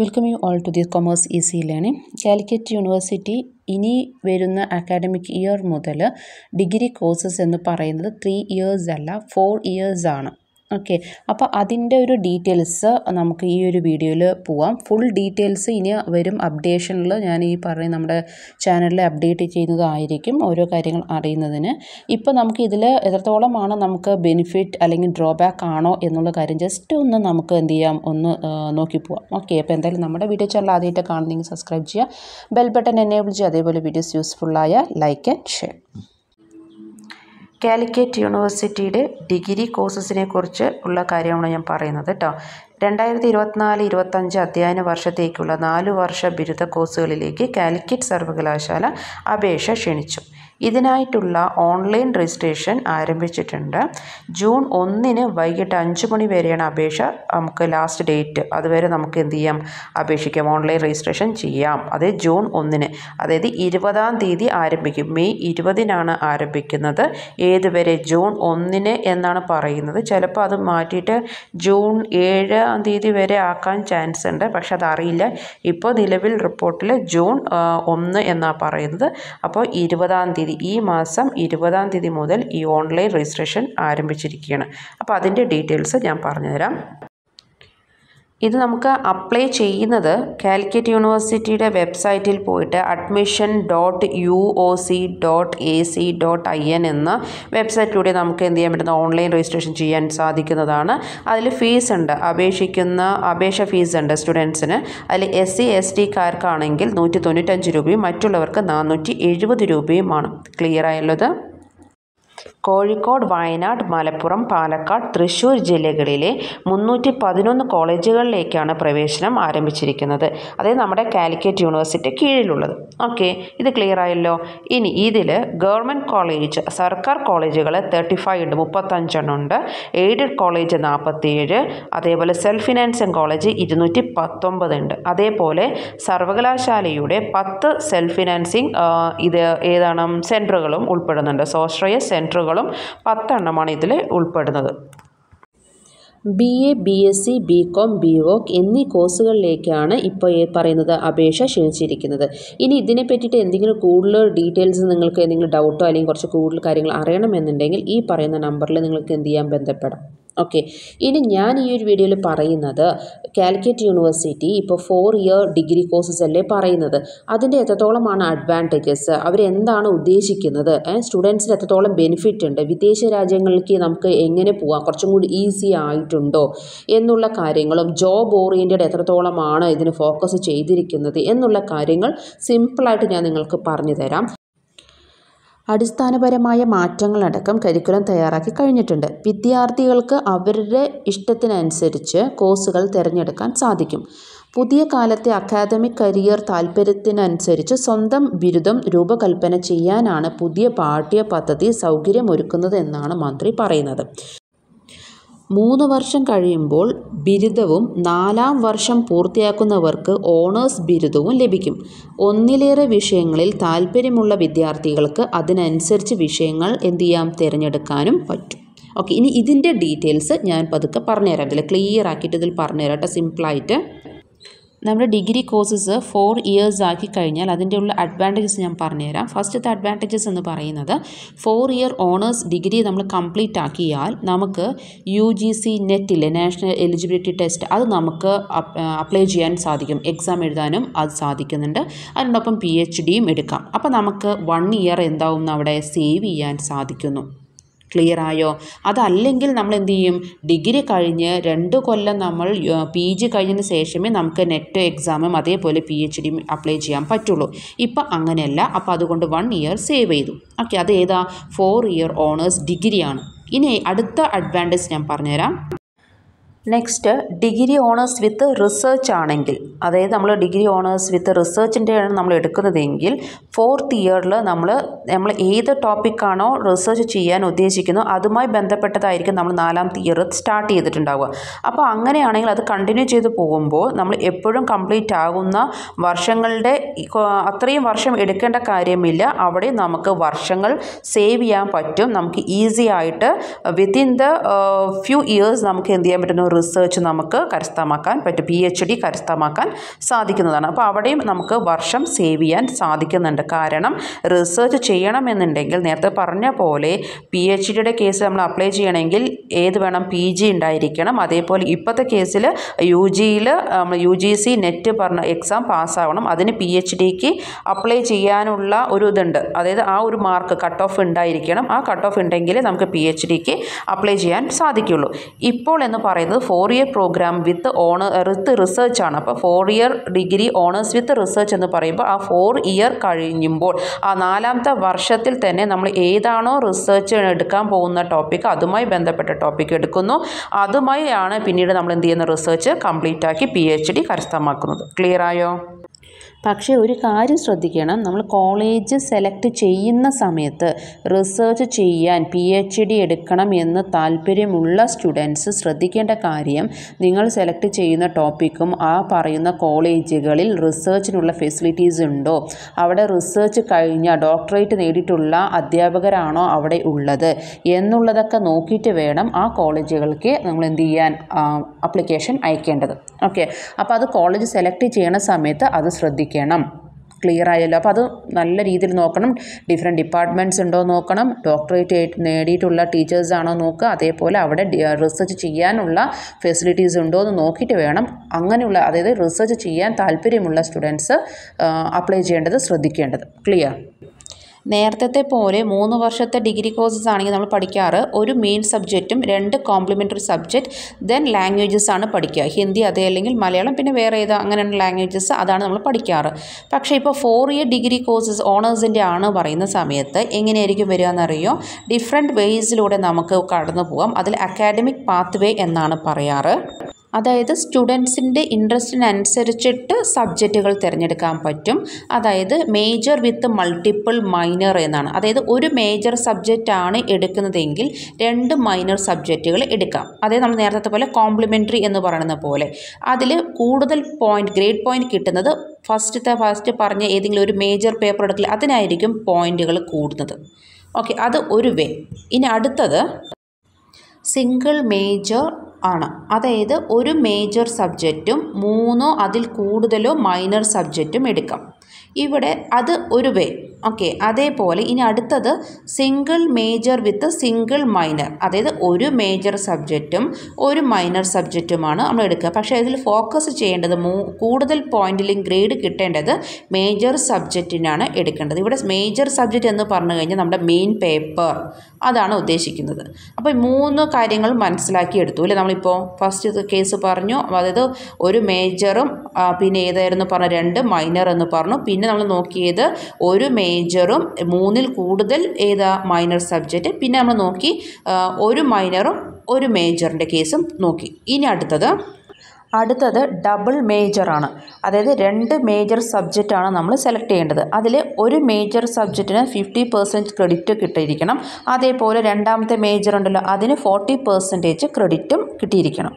welcome you all to the commerce C learning Calicut university ഇനി വരുന്ന academic year മുതൽ degree courses എന്ന് പറയുന്നത് ത്രീ ഇയേഴ്സ് അല്ല ഫോർ ഇയേഴ്സ് ആണ് ഓക്കെ അപ്പോൾ അതിൻ്റെ ഒരു ഡീറ്റെയിൽസ് നമുക്ക് ഈ ഒരു വീഡിയോയിൽ പോവാം ഫുൾ ഡീറ്റെയിൽസ് ഇനി വരും അപ്ഡേഷനിൽ ഞാൻ ഈ പറഞ്ഞ നമ്മുടെ ചാനലിൽ അപ്ഡേറ്റ് ചെയ്യുന്നതായിരിക്കും ഓരോ കാര്യങ്ങൾ അറിയുന്നതിന് ഇപ്പോൾ നമുക്ക് ഇതിൽ എത്രത്തോളമാണ് നമുക്ക് ബെനിഫിറ്റ് അല്ലെങ്കിൽ ഡ്രോബാക്ക് ആണോ എന്നുള്ള കാര്യം ജസ്റ്റ് ഒന്ന് നമുക്ക് എന്ത് ചെയ്യാം ഒന്ന് നോക്കി പോവാം ഓക്കെ അപ്പോൾ എന്തായാലും നമ്മുടെ വീഡിയോ ചാനൽ ആദ്യമായിട്ട് കാണുന്നെങ്കിൽ സബ്സ്ക്രൈബ് ചെയ്യുക ബെൽ ബട്ടൺ എനേബിൾ ചെയ്യുക അതേപോലെ വീഡിയോസ് യൂസ്ഫുള്ളായ ലൈക്ക് ആൻഡ് ഷെയർ കാലിക്കറ്റ് യൂണിവേഴ്സിറ്റിയുടെ ഡിഗ്രി കോഴ്സസിനെ കുറിച്ച് ഉള്ള കാര്യമാണ് ഞാൻ പറയുന്നത് കേട്ടോ രണ്ടായിരത്തി ഇരുപത്തിനാല് ഇരുപത്തഞ്ച് അധ്യയന വർഷത്തേക്കുള്ള നാലു വർഷ ബിരുദ കോഴ്സുകളിലേക്ക് കാലിക്കറ്റ് സർവകലാശാല അപേക്ഷ ക്ഷണിച്ചു ഇതിനായിട്ടുള്ള ഓൺലൈൻ രജിസ്ട്രേഷൻ ആരംഭിച്ചിട്ടുണ്ട് ജൂൺ ഒന്നിന് വൈകിട്ട് അഞ്ച് മണി വരെയാണ് അപേക്ഷ നമുക്ക് ലാസ്റ്റ് ഡേറ്റ് അതുവരെ നമുക്ക് എന്ത് ചെയ്യാം അപേക്ഷിക്കാം ഓൺലൈൻ രജിസ്ട്രേഷൻ ചെയ്യാം അത് ജൂൺ ഒന്നിന് അതായത് ഇരുപതാം തീയതി ആരംഭിക്കും മെയ് ഇരുപതിനാണ് ആരംഭിക്കുന്നത് ഏതുവരെ ജൂൺ ഒന്നിന് എന്നാണ് പറയുന്നത് ചിലപ്പോൾ അത് മാറ്റിയിട്ട് ജൂൺ ഏഴാം തീയതി വരെ ആക്കാൻ ചാൻസ് ഉണ്ട് പക്ഷെ അതറിയില്ല ഇപ്പോൾ നിലവിൽ റിപ്പോർട്ടിൽ ജൂൺ ഒന്ന് എന്നാണ് പറയുന്നത് അപ്പോൾ ഇരുപതാം തീയതി തീയതി ഈ മാസം ഇരുപതാം തീയതി മുതൽ ഈ ഓൺലൈൻ രജിസ്ട്രേഷൻ ആരംഭിച്ചിരിക്കുകയാണ് അപ്പോൾ അതിൻ്റെ ഡീറ്റെയിൽസ് ഞാൻ പറഞ്ഞുതരാം ഇത് നമുക്ക് അപ്ലൈ ചെയ്യുന്നത് കാലിക്കറ്റ് യൂണിവേഴ്സിറ്റിയുടെ വെബ്സൈറ്റിൽ പോയിട്ട് admission dot U O C dot A C dot I N എന്ന വെബ്സൈറ്റിലൂടെ നമുക്ക് എന്ത് ചെയ്യാൻ പറ്റുന്ന ഓൺലൈൻ രജിസ്ട്രേഷൻ ചെയ്യാൻ സാധിക്കുന്നതാണ് അതിൽ ഫീസ് ഉണ്ട് അപേക്ഷിക്കുന്ന അപേക്ഷ ഫീസ് ഉണ്ട് സ്റ്റുഡൻസിന് അതിൽ എസ് സി എസ് ടിക്കാർക്കാണെങ്കിൽ നൂറ്റി തൊണ്ണൂറ്റഞ്ച് രൂപയും മറ്റുള്ളവർക്ക് നാനൂറ്റി എഴുപത് രൂപയുമാണ് ക്ലിയർ ആയുള്ളത് കോഴിക്കോട് വയനാട് മലപ്പുറം പാലക്കാട് തൃശ്ശൂർ ജില്ലകളിലെ മുന്നൂറ്റി പതിനൊന്ന് കോളേജുകളിലേക്കാണ് പ്രവേശനം ആരംഭിച്ചിരിക്കുന്നത് അതായത് നമ്മുടെ കാലിക്കറ്റ് യൂണിവേഴ്സിറ്റി കീഴിലുള്ളത് ഓക്കെ ഇത് ക്ലിയർ ആയല്ലോ ഇനി ഇതിൽ ഗവൺമെൻറ് കോളേജ് സർക്കാർ കോളേജുകൾ തേർട്ടി ഫൈവ് ഉണ്ട് മുപ്പത്തഞ്ചെണ്ണം ഉണ്ട് എയ്ഡഡ് കോളേജ് നാൽപ്പത്തിയേഴ് അതേപോലെ സെൽഫ് ഫിനാൻസിങ് കോളേജ് ഇരുന്നൂറ്റി പത്തൊമ്പത് ഉണ്ട് അതേപോലെ സർവകലാശാലയുടെ പത്ത് സെൽഫ് ഫിനാൻസിങ് ഇത് ഏതാണ് സെൻറ്ററുകളും ഉൾപ്പെടുന്നുണ്ട് സ്വാശ്രയ സെൻറ്റർ ലെറ്ററുകളും പത്തെണ്ണമാണ് ഇതിൽ ഉൾപ്പെടുന്നത് B A B S C B com B voc എന്നീ കോഴ്സുകളിലേക്കാണ് ഇപ്പോൾ പറയുന്നത് അപേക്ഷ ക്ഷണിച്ചിരിക്കുന്നത് ഇനി ഇതിനെ പറ്റിയിട്ട് എന്തെങ്കിലും കൂടുതൽ ഡീറ്റെയിൽസ് നിങ്ങൾക്ക് എന്തെങ്കിലും ഡൗട്ടോ അല്ലെങ്കിൽ കുറച്ച് കൂടുതൽ കാര്യങ്ങൾ അറിയണമെന്നുണ്ടെങ്കിൽ ഈ പറയുന്ന നമ്പറിൽ നിങ്ങൾക്ക് എന്ത് ചെയ്യാം ബന്ധപ്പെടാം ഓക്കെ ഇനി ഞാൻ ഈ ഒരു വീഡിയോയിൽ പറയുന്നത് കാലിക്കറ്റ് യൂണിവേഴ്സിറ്റി ഇപ്പോൾ ഫോർ ഇയർ ഡിഗ്രി കോഴ്സസ് അല്ലേ പറയുന്നത് അതിൻ്റെ എത്രത്തോളമാണ് അഡ്വാൻറ്റേജസ് അവരെന്താണ് ഉദ്ദേശിക്കുന്നത് സ്റ്റുഡൻസിന് എത്രത്തോളം ബെനിഫിറ്റ് ഉണ്ട് വിദേശ രാജ്യങ്ങളിലേക്ക് നമുക്ക് എങ്ങനെ പോകാം കുറച്ചും കൂടി ഈസി ആയിട്ടുണ്ടോ എന്നുള്ള കാര്യങ്ങളും ജോബ് ഓറിയൻറ്റഡ് എത്രത്തോളമാണ് ഇതിന് ഫോക്കസ് ചെയ്തിരിക്കുന്നത് എന്നുള്ള കാര്യങ്ങൾ സിമ്പിളായിട്ട് ഞാൻ നിങ്ങൾക്ക് പറഞ്ഞു തരാം അടിസ്ഥാനപരമായ മാറ്റങ്ങളടക്കം കരിക്കുലം തയ്യാറാക്കി കഴിഞ്ഞിട്ടുണ്ട് വിദ്യാർത്ഥികൾക്ക് അവരുടെ ഇഷ്ടത്തിനനുസരിച്ച് കോഴ്സുകൾ തിരഞ്ഞെടുക്കാൻ സാധിക്കും പുതിയ കാലത്തെ അക്കാദമിക് കരിയർ താൽപ്പര്യത്തിനനുസരിച്ച് സ്വന്തം ബിരുദം രൂപകൽപ്പന ചെയ്യാനാണ് പുതിയ പാഠ്യപദ്ധതി സൗകര്യമൊരുക്കുന്നത് എന്നാണ് മന്ത്രി പറയുന്നത് മൂന്ന് വർഷം കഴിയുമ്പോൾ ബിരുദവും നാലാം വർഷം പൂർത്തിയാക്കുന്നവർക്ക് ഓണേഴ്സ് ബിരുദവും ലഭിക്കും ഒന്നിലേറെ വിഷയങ്ങളിൽ താല്പര്യമുള്ള വിദ്യാർത്ഥികൾക്ക് അതിനനുസരിച്ച് വിഷയങ്ങൾ എന്ത് ചെയ്യാം തിരഞ്ഞെടുക്കാനും പറ്റും ഓക്കെ ഇനി ഇതിൻ്റെ ഡീറ്റെയിൽസ് ഞാൻ പതുക്കെ പറഞ്ഞുതരാം ഇതിൽ ക്ലിയർ ആക്കിയിട്ട് ഇതിൽ പറഞ്ഞുതരാം കേട്ടോ സിമ്പിളായിട്ട് നമ്മുടെ ഡിഗ്രി കോഴ്സസ് ഫോർ ഇയേഴ്സ് ആക്കി കഴിഞ്ഞാൽ അതിൻ്റെ ഉള്ള അഡ്വാൻറ്റേജസ് ഞാൻ പറഞ്ഞുതരാം ഫസ്റ്റത്തെ അഡ്വാൻറ്റേജസ് എന്ന് പറയുന്നത് ഫോർ ഇയർ ഓണേഴ്സ് ഡിഗ്രി നമ്മൾ കംപ്ലീറ്റ് ആക്കിയാൽ നമുക്ക് യു ജി സി നെറ്റിലെ നാഷണൽ എലിജിബിലിറ്റി ടെസ്റ്റ് അത് നമുക്ക് അപ്ലൈ ചെയ്യാൻ സാധിക്കും എക്സാം എഴുതാനും അത് സാധിക്കുന്നുണ്ട് അതിനോടൊപ്പം പി എച്ച് ഡിയും എടുക്കാം അപ്പോൾ നമുക്ക് വൺ ഇയർ എന്താവും അവിടെ സേവ് ചെയ്യാൻ സാധിക്കുന്നു ക്ലിയർ ആയോ അതല്ലെങ്കിൽ നമ്മൾ എന്ത് ചെയ്യും ഡിഗ്രി കഴിഞ്ഞ് രണ്ട് കൊല്ലം നമ്മൾ പി ജി കഴിഞ്ഞതിന് ശേഷമേ നമുക്ക് നെറ്റ് എക്സാമും അതേപോലെ പി എച്ച് ഡിയും അപ്ലൈ ചെയ്യാൻ പറ്റുള്ളൂ ഇപ്പം അങ്ങനെയല്ല അപ്പോൾ അതുകൊണ്ട് വൺ ഇയർ സേവ് ചെയ്തു ഓക്കെ അത് ഏതാ ഫോർ ഇയർ ഓണേഴ്സ് ഡിഗ്രിയാണ് ഇനി അടുത്ത അഡ്വാൻറ്റേജ് ഞാൻ പറഞ്ഞുതരാം next degree honours with research ആണെങ്കിൽ അതായത് നമ്മൾ ഡിഗ്രി ഓണേഴ്സ് വിത്ത് റിസർച്ചിൻ്റെയാണ് നമ്മൾ എടുക്കുന്നതെങ്കിൽ ഫോർത്ത് ഇയറിൽ നമ്മൾ നമ്മൾ ഏത് ടോപ്പിക്കാണോ റിസർച്ച് ചെയ്യാൻ ഉദ്ദേശിക്കുന്നു അതുമായി ബന്ധപ്പെട്ടതായിരിക്കും നമ്മൾ നാലാം ഇയർ സ്റ്റാർട്ട് ചെയ്തിട്ടുണ്ടാവുക അപ്പോൾ അങ്ങനെയാണെങ്കിൽ അത് കണ്ടിന്യൂ ചെയ്ത് പോകുമ്പോൾ നമ്മൾ എപ്പോഴും കംപ്ലീറ്റ് ആകുന്ന വർഷങ്ങളുടെ അത്രയും വർഷം എടുക്കേണ്ട കാര്യമില്ല അവിടെ നമുക്ക് വർഷങ്ങൾ സേവ് ചെയ്യാൻ പറ്റും നമുക്ക് ഈസി ആയിട്ട് വിത്തിൻ ദ ഫ്യൂ ഇയേഴ്സ് നമുക്ക് എന്ത് ചെയ്യാൻ പറ്റുന്നു റിസർച്ച് നമുക്ക് കരസ്ഥമാക്കാൻ പറ്റും പി എച്ച് ഡി കരസ്ഥമാക്കാൻ സാധിക്കുന്നതാണ് അപ്പോൾ അവിടെയും നമുക്ക് വർഷം സേവ് ചെയ്യാൻ സാധിക്കുന്നുണ്ട് കാരണം റിസർച്ച് ചെയ്യണമെന്നുണ്ടെങ്കിൽ നേരത്തെ പറഞ്ഞ പോലെ പി എച്ച് ഡിയുടെ കേസ് നമ്മൾ അപ്ലൈ ചെയ്യണമെങ്കിൽ ഏത് വേണം പി ജി ഉണ്ടായിരിക്കണം അതേപോലെ ഇപ്പോഴത്തെ കേസിൽ യു ജിയിൽ യു ജി സി നെറ്റ് പറഞ്ഞ എക്സാം പാസ്സാവണം അതിന് പി എച്ച് ഡിക്ക് അപ്ലൈ ചെയ്യാനുള്ള ഒരു ഇതുണ്ട് അതായത് ആ ഒരു മാർക്ക് കട്ട് ഓഫ് ഉണ്ടായിരിക്കണം ആ കട്ട് ഓഫ് ഉണ്ടെങ്കിൽ നമുക്ക് പി എച്ച് ഡിക്ക് അപ്ലൈ ചെയ്യാൻ സാധിക്കുള്ളൂ ഇപ്പോൾ എന്ന് പറയുന്നത് four year programme with honour with research ആണ് അപ്പോൾ four year degree honours with research എന്ന് പറയുമ്പോൾ ആ ഫോർ ഇയർ കഴിയുമ്പോൾ ആ നാലാമത്തെ വർഷത്തിൽ തന്നെ നമ്മൾ ഏതാണോ റിസർച്ച് എടുക്കാൻ പോകുന്ന ടോപ്പിക്ക് അതുമായി ബന്ധപ്പെട്ട ടോപ്പിക്ക് എടുക്കുന്നു അതുമായി ആണ് പിന്നീട് നമ്മൾ എന്ത് ചെയ്യുന്ന റിസർച്ച് കംപ്ലീറ്റ് ആക്കി പി എച്ച് ഡി കരസ്ഥമാക്കുന്നത് ക്ലിയർ ആയോ പക്ഷേ ഒരു കാര്യം ശ്രദ്ധിക്കണം നമ്മൾ കോളേജ് സെലക്ട് ചെയ്യുന്ന സമയത്ത് റിസർച്ച് ചെയ്യാൻ പി എച്ച് ഡി എടുക്കണം എന്ന് താല്പര്യമുള്ള സ്റ്റുഡൻസ് ശ്രദ്ധിക്കേണ്ട കാര്യം നിങ്ങൾ സെലക്ട് ചെയ്യുന്ന ടോപ്പിക്കും ആ പറയുന്ന കോളേജുകളിൽ റിസർച്ചിനുള്ള ഫെസിലിറ്റീസ് ഉണ്ടോ അവിടെ റിസർച്ച് കഴിഞ്ഞ ഡോക്ടറേറ്റ് നേടിയിട്ടുള്ള അധ്യാപകരാണോ അവിടെ ഉള്ളത് എന്നുള്ളതൊക്കെ നോക്കിയിട്ട് വേണം ആ കോളേജുകൾക്ക് നമ്മൾ എന്ത് ചെയ്യാൻ അപ്ലിക്കേഷൻ അയക്കേണ്ടത് ഓക്കെ അപ്പോൾ അത് കോളേജ് സെലക്ട് ചെയ്യണ സമയത്ത് അത് ശ്രദ്ധിക്കുക ഇരിക്കണം ക്ലിയർ ആയല്ലോ അപ്പോൾ അത് നല്ല രീതിയിൽ നോക്കണം ഡിഫറെൻറ്റ് ഡിപ്പാർട്ട്മെൻറ്റ്സ് ഉണ്ടോ നോക്കണം ഡോക്ടറേറ്റ് നേടിയിട്ടുള്ള ആണോ നോക്കുക അതേപോലെ അവിടെ റിസർച്ച് ചെയ്യാനുള്ള ഫെസിലിറ്റീസ് ഉണ്ടോ എന്ന് നോക്കിയിട്ട് വേണം അങ്ങനെയുള്ള അതായത് റിസർച്ച് ചെയ്യാൻ താല്പര്യമുള്ള സ്റ്റുഡൻസ് അപ്ലൈ ചെയ്യേണ്ടത് ശ്രദ്ധിക്കേണ്ടത് ക്ലിയർ നേരത്തെ പോലെ മൂന്ന് വർഷത്തെ ഡിഗ്രി കോഴ്സസ് ആണെങ്കിൽ നമ്മൾ പഠിക്കാറ് ഒരു മെയിൻ സബ്ജക്റ്റും രണ്ട് കോംപ്ലിമെൻ്ററി സബ്ജക്റ്റ് ദെൻ ലാംഗ്വേജസ് ആണ് പഠിക്കുക ഹിന്ദി അതേ അല്ലെങ്കിൽ മലയാളം പിന്നെ വേറെ ഏതാ അങ്ങനെയുള്ള ലാംഗ്വേജസ് അതാണ് നമ്മൾ പഠിക്കാറ് പക്ഷേ ഇപ്പോൾ ഫോർ ഇയർ ഡിഗ്രി കോഴ്സസ് ഓണേഴ്സിൻ്റെ ആണ് പറയുന്ന സമയത്ത് എങ്ങനെയായിരിക്കും വരിക എന്നറിയോ ഡിഫറെൻറ്റ് വേയ്സിലൂടെ നമുക്ക് കടന്നു പോകാം അതിൽ അക്കാഡമിക് പാത്ത് വേ എന്നാണ് പറയാറ് അതായത് സ്റ്റുഡൻസിൻ്റെ ഇൻട്രസ്റ്റിനനുസരിച്ചിട്ട് സബ്ജക്റ്റുകൾ തിരഞ്ഞെടുക്കാൻ പറ്റും അതായത് മേജർ വിത്ത് മൾട്ടിപ്പിൾ മൈനർ എന്നാണ് അതായത് ഒരു മേജർ സബ്ജക്റ്റാണ് എടുക്കുന്നതെങ്കിൽ രണ്ട് മൈനർ സബ്ജക്റ്റുകൾ എടുക്കാം അതായത് നമ്മൾ നേരത്തെ പോലെ കോംപ്ലിമെൻ്ററി എന്ന് പറയുന്ന പോലെ അതിൽ കൂടുതൽ പോയിൻ്റ് ഗ്രേഡ് പോയിൻ്റ് കിട്ടുന്നത് ഫസ്റ്റത്തെ ഫസ്റ്റ് പറഞ്ഞ ഏതെങ്കിലും ഒരു മേജർ പേപ്പർ എടുക്കില്ല അതിനായിരിക്കും പോയിൻ്റുകൾ കൂടുന്നത് ഓക്കെ അത് ഒരു വേ ഇനി അടുത്തത് സിംഗിൾ മേജർ ആണ് അതായത് ഒരു മേജർ സബ്ജക്റ്റും മൂന്നോ അതിൽ കൂടുതലോ മൈനർ സബ്ജക്റ്റും എടുക്കാം ഇവിടെ അത് ഒരു വേ ഓക്കെ അതേപോലെ ഇനി അടുത്തത് single major with single minor അതായത് ഒരു മേജർ സബ്ജക്റ്റും ഒരു മൈനർ സബ്ജക്റ്റുമാണ് നമ്മൾ എടുക്കുക പക്ഷേ അതിൽ ഫോക്കസ് ചെയ്യേണ്ടത് കൂടുതൽ പോയിന്റിലും ഗ്രേഡ് കിട്ടേണ്ടത് മേജർ സബ്ജക്റ്റിനാണ് എടുക്കേണ്ടത് ഇവിടെ മേജർ സബ്ജക്റ്റ് എന്ന് പറഞ്ഞു കഴിഞ്ഞാൽ നമ്മുടെ മെയിൻ പേപ്പർ അതാണ് ഉദ്ദേശിക്കുന്നത് അപ്പോൾ മൂന്ന് കാര്യങ്ങൾ മനസ്സിലാക്കി എടുത്തു അല്ലേ നമ്മളിപ്പോൾ ഫസ്റ്റ് കേസ് പറഞ്ഞു അതായത് ഒരു മേജറും പിന്നെ ഏതായിരുന്നു പറഞ്ഞു രണ്ട് മൈനർ എന്ന് പറഞ്ഞു പിന്നെ നമ്മൾ നോക്കിയത് ഒരു മേ മേജറും മൂന്നിൽ കൂടുതൽ ഏതാ മൈനർ സബ്ജക്റ്റ് പിന്നെ നമ്മൾ നോക്കി ഒരു മൈനറും ഒരു മേജറിൻ്റെ കേസും നോക്കി ഇനി അടുത്തത് അടുത്തത് ഡബിൾ മേജറാണ് അതായത് രണ്ട് മേജർ സബ്ജക്റ്റാണ് നമ്മൾ സെലക്ട് ചെയ്യേണ്ടത് അതിൽ ഒരു മേജർ സബ്ജക്റ്റിന് ഫിഫ്റ്റി പെർസെൻറ്റ് ക്രെഡിറ്റ് കിട്ടിയിരിക്കണം അതേപോലെ രണ്ടാമത്തെ മേജർ ഉണ്ടല്ലോ അതിന് ഫോർട്ടി പെർസെൻറ്റേജ് ക്രെഡിറ്റും കിട്ടിയിരിക്കണം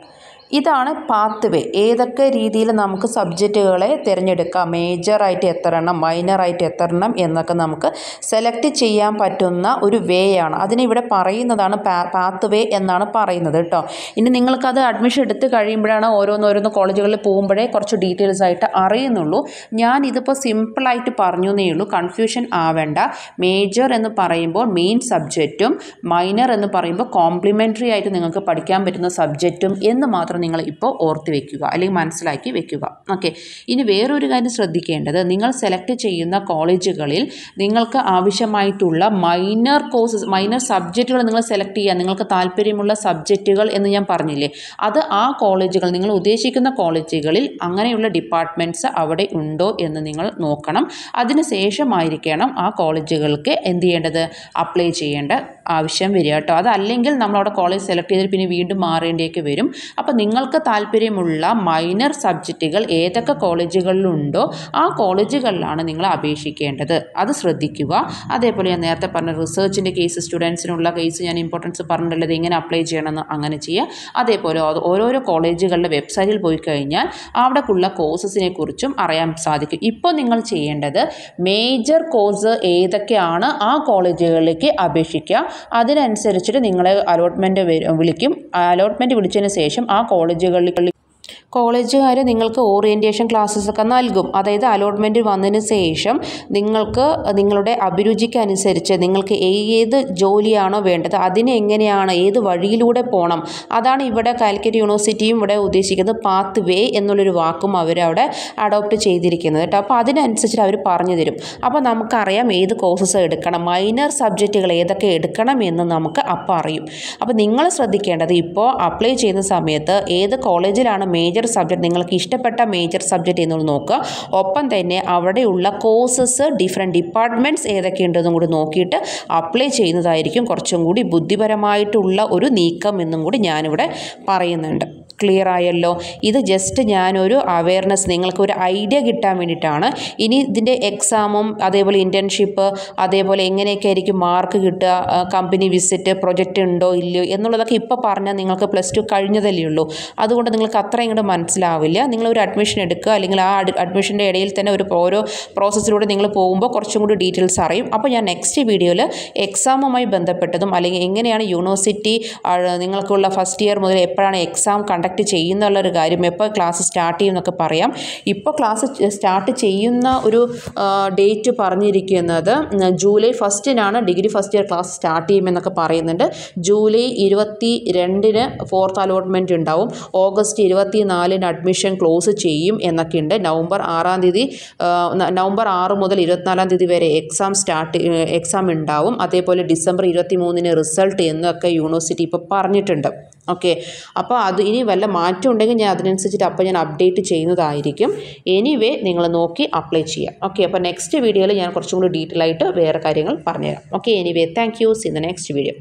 ഇതാണ് പാത്ത് വേ ഏതൊക്കെ രീതിയിൽ നമുക്ക് സബ്ജക്റ്റുകളെ തിരഞ്ഞെടുക്കാം മേജറായിട്ട് എത്രയെണ്ണം മൈനറായിട്ട് എത്രയെണ്ണം എന്നൊക്കെ നമുക്ക് സെലക്ട് ചെയ്യാൻ പറ്റുന്ന ഒരു വേ ആണ് അതിനെ ഇവിടെ പറയുന്നതാണ് പാത്ത് വേ എന്നാണ് പറയുന്നത് കേട്ടോ ഇനി നിങ്ങൾക്കത് അഡ്മിഷൻ എടുത്ത് കഴിയുമ്പോഴാണ് ഓരോന്നോരോന്ന് കോളേജുകളിൽ പോകുമ്പോഴേ കുറച്ച് ഡീറ്റെയിൽസ് ആയിട്ട് അറിയുന്നുള്ളൂ ഞാൻ ഇതിപ്പോൾ സിമ്പിളായിട്ട് പറഞ്ഞു എന്നേ ഉള്ളൂ കൺഫ്യൂഷൻ ആവേണ്ട മേജർ എന്ന് പറയുമ്പോൾ മെയിൻ സബ്ജക്റ്റും മൈനർ എന്ന് പറയുമ്പോൾ കോംപ്ലിമെൻ്ററി ആയിട്ട് നിങ്ങൾക്ക് പഠിക്കാൻ പറ്റുന്ന സബ്ജക്റ്റും എന്ന് മാത്രം മാത്രം നിങ്ങൾ ഇപ്പോൾ ഓർത്ത് വെക്കുക അല്ലെങ്കിൽ മനസ്സിലാക്കി വെക്കുക ഓക്കെ ഇനി വേറൊരു കാര്യം ശ്രദ്ധിക്കേണ്ടത് നിങ്ങൾ സെലക്ട് ചെയ്യുന്ന കോളേജുകളിൽ നിങ്ങൾക്ക് ആവശ്യമായിട്ടുള്ള മൈനർ കോഴ്സസ് മൈനർ സബ്ജക്റ്റുകൾ നിങ്ങൾ സെലക്ട് ചെയ്യുക നിങ്ങൾക്ക് താല്പര്യമുള്ള സബ്ജക്റ്റുകൾ എന്ന് ഞാൻ പറഞ്ഞില്ലേ അത് ആ കോളേജുകൾ നിങ്ങൾ ഉദ്ദേശിക്കുന്ന കോളേജുകളിൽ അങ്ങനെയുള്ള ഡിപ്പാർട്ട്മെൻറ്റ്സ് അവിടെ ഉണ്ടോ എന്ന് നിങ്ങൾ നോക്കണം അതിന് ശേഷമായിരിക്കണം ആ കോളേജുകൾക്ക് എന്ത് ചെയ്യേണ്ടത് അപ്ലൈ ചെയ്യേണ്ട ആവശ്യം വരിക കേട്ടോ അതല്ലെങ്കിൽ നമ്മളവിടെ കോളേജ് സെലക്ട് ചെയ്തിട്ട് പിന്നെ വീണ്ടും മാറേണ്ടിയൊക്കെ വരും അപ്പോൾ നിങ്ങൾക്ക് താല്പര്യമുള്ള മൈനർ സബ്ജക്റ്റുകൾ ഏതൊക്കെ കോളേജുകളിലുണ്ടോ ആ കോളേജുകളിലാണ് നിങ്ങൾ അപേക്ഷിക്കേണ്ടത് അത് ശ്രദ്ധിക്കുക അതേപോലെ ഞാൻ നേരത്തെ പറഞ്ഞ റിസർച്ചിൻ്റെ കേസ് സ്റ്റുഡൻസിനുള്ള കേസ് ഞാൻ ഇമ്പോർട്ടൻസ് പറഞ്ഞിട്ടുള്ളത് എങ്ങനെ അപ്ലൈ ചെയ്യണമെന്ന് അങ്ങനെ ചെയ്യുക അതേപോലെ ഓരോരോ കോളേജുകളുടെ വെബ്സൈറ്റിൽ പോയി കഴിഞ്ഞാൽ അവിടെക്കുള്ള കോഴ്സസിനെ കുറിച്ചും അറിയാൻ സാധിക്കും ഇപ്പോൾ നിങ്ങൾ ചെയ്യേണ്ടത് മേജർ കോഴ്സ് ഏതൊക്കെയാണ് ആ കോളേജുകളിലേക്ക് അപേക്ഷിക്കുക അതിനനുസരിച്ചിട്ട് നിങ്ങളെ അലോട്ട്മെൻറ്റ് വിളിക്കും അലോട്ട്മെൻറ്റ് വിളിച്ചതിന് ശേഷം ആ കോളേജുകളിൽ കോളേജുകാർ നിങ്ങൾക്ക് ഓറിയൻറ്റേഷൻ ക്ലാസ്സസൊക്കെ നൽകും അതായത് അലോട്ട്മെൻറ്റ് വന്നതിന് ശേഷം നിങ്ങൾക്ക് നിങ്ങളുടെ അഭിരുചിക്കനുസരിച്ച് നിങ്ങൾക്ക് ഏത് ജോലിയാണോ വേണ്ടത് അതിനെ എങ്ങനെയാണ് ഏത് വഴിയിലൂടെ പോകണം അതാണ് ഇവിടെ കാലിക്കറ്റ് യൂണിവേഴ്സിറ്റിയും ഇവിടെ ഉദ്ദേശിക്കുന്നത് പാത്ത് വേ എന്നുള്ളൊരു വാക്കും അവരവിടെ അഡോപ്റ്റ് ചെയ്തിരിക്കുന്നത് കേട്ടോ അപ്പോൾ അതിനനുസരിച്ച് അവർ പറഞ്ഞു തരും അപ്പോൾ നമുക്കറിയാം ഏത് കോഴ്സസ് എടുക്കണം മൈനർ സബ്ജക്റ്റുകൾ ഏതൊക്കെ എടുക്കണം എന്ന് നമുക്ക് അപ്പോൾ അറിയും അപ്പോൾ നിങ്ങൾ ശ്രദ്ധിക്കേണ്ടത് ഇപ്പോൾ അപ്ലൈ ചെയ്യുന്ന സമയത്ത് ഏത് കോളേജിലാണ് മേജർ സബ്ജക്റ്റ് നിങ്ങൾക്ക് ഇഷ്ടപ്പെട്ട മേജർ സബ്ജക്റ്റ് എന്നുള്ളത് നോക്കുക ഒപ്പം തന്നെ അവിടെയുള്ള കോഴ്സസ് ഡിഫറെൻറ്റ് ഡിപ്പാർട്ട്മെൻറ്റ്സ് ഏതൊക്കെയുണ്ടെന്നും കൂടി നോക്കിയിട്ട് അപ്ലൈ ചെയ്യുന്നതായിരിക്കും കുറച്ചും കൂടി ബുദ്ധിപരമായിട്ടുള്ള ഒരു നീക്കം എന്നും കൂടി ഞാനിവിടെ പറയുന്നുണ്ട് ക്ലിയർ ആയല്ലോ ഇത് ജസ്റ്റ് ഞാനൊരു അവയർനെസ് നിങ്ങൾക്ക് ഒരു ഐഡിയ കിട്ടാൻ വേണ്ടിയിട്ടാണ് ഇനി ഇതിൻ്റെ എക്സാമും അതേപോലെ ഇൻറ്റേൺഷിപ്പ് അതേപോലെ എങ്ങനെയൊക്കെ ആയിരിക്കും മാർക്ക് കിട്ടുക കമ്പനി വിസിറ്റ് പ്രൊജക്റ്റ് ഉണ്ടോ ഇല്ലയോ എന്നുള്ളതൊക്കെ ഇപ്പോൾ പറഞ്ഞാൽ നിങ്ങൾക്ക് പ്ലസ് ടു കഴിഞ്ഞതല്ലേ ഉള്ളൂ അതുകൊണ്ട് നിങ്ങൾക്ക് അത്ര ഇങ്ങോട്ട് മനസ്സിലാവില്ല നിങ്ങളൊരു അഡ്മിഷൻ എടുക്കുക അല്ലെങ്കിൽ ആ അഡ്മിഷൻ്റെ ഇടയിൽ തന്നെ ഒരു ഓരോ പ്രോസസ്സിലൂടെ നിങ്ങൾ പോകുമ്പോൾ കുറച്ചും കൂടി ഡീറ്റെയിൽസ് അറിയും അപ്പോൾ ഞാൻ നെക്സ്റ്റ് വീഡിയോയിൽ എക്സാമുമായി ബന്ധപ്പെട്ടതും അല്ലെങ്കിൽ എങ്ങനെയാണ് യൂണിവേഴ്സിറ്റി നിങ്ങൾക്കുള്ള ഫസ്റ്റ് ഇയർ മുതൽ എപ്പോഴാണ് എക്സാം ചെയ്യുന്നുള്ള ചെയ്യുന്നുള്ളൊരു കാര്യം എപ്പോൾ ക്ലാസ് സ്റ്റാർട്ട് ചെയ്യുമെന്നൊക്കെ പറയാം ഇപ്പോൾ ക്ലാസ് സ്റ്റാർട്ട് ചെയ്യുന്ന ഒരു ഡേറ്റ് പറഞ്ഞിരിക്കുന്നത് ജൂലൈ ഫസ്റ്റിനാണ് degree first year class start ചെയ്യുമെന്നൊക്കെ പറയുന്നുണ്ട് ജൂലൈ ഇരുപത്തി രണ്ടിന് ഫോർത്ത് അലോട്ട്മെൻറ്റ് ഉണ്ടാവും ഓഗസ്റ്റ് ഇരുപത്തി നാലിന് അഡ്മിഷൻ ക്ലോസ് ചെയ്യും എന്നൊക്കെ ഉണ്ട് നവംബർ ആറാം തീയതി നവംബർ ആറ് മുതൽ ഇരുപത്തിനാലാം തീയതി വരെ എക്സാം സ്റ്റാർട്ട് എക്സാം ഉണ്ടാവും അതേപോലെ ഡിസംബർ ഇരുപത്തി മൂന്നിന് റിസൾട്ട് എന്നൊക്കെ യൂണിവേഴ്സിറ്റി ഇപ്പോൾ പറഞ്ഞിട്ടുണ്ട് ഓക്കെ അപ്പോൾ അത് ഇനി വല്ല മാറ്റം ഉണ്ടെങ്കിൽ ഞാൻ അതിനനുസരിച്ചിട്ട് അപ്പോൾ ഞാൻ അപ്ഡേറ്റ് ചെയ്യുന്നതായിരിക്കും എനിവേ നിങ്ങൾ നോക്കി അപ്ലൈ ചെയ്യാം ഓക്കെ അപ്പോൾ നെക്സ്റ്റ് വീഡിയോയിൽ ഞാൻ കുറച്ചും കൂടി ഡീറ്റെയിൽ ആയിട്ട് വേറെ കാര്യങ്ങൾ പറഞ്ഞുതരാം okay anyway thank you see the next video